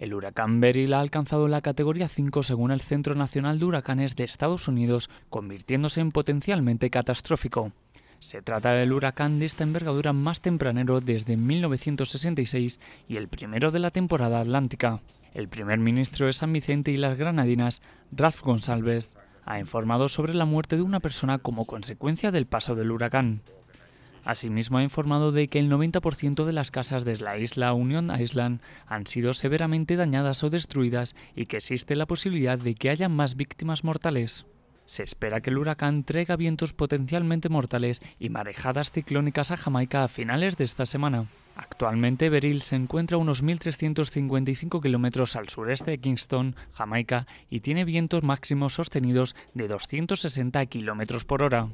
El huracán Beryl ha alcanzado la categoría 5 según el Centro Nacional de Huracanes de Estados Unidos, convirtiéndose en potencialmente catastrófico. Se trata del huracán de esta envergadura más tempranero desde 1966 y el primero de la temporada atlántica. El primer ministro de San Vicente y las Granadinas, Ralph González, ha informado sobre la muerte de una persona como consecuencia del paso del huracán. Asimismo, ha informado de que el 90% de las casas de la isla Union Island han sido severamente dañadas o destruidas y que existe la posibilidad de que haya más víctimas mortales. Se espera que el huracán traiga vientos potencialmente mortales y marejadas ciclónicas a Jamaica a finales de esta semana. Actualmente Beryl se encuentra a unos 1.355 kilómetros al sureste de Kingston, Jamaica, y tiene vientos máximos sostenidos de 260 kilómetros por hora.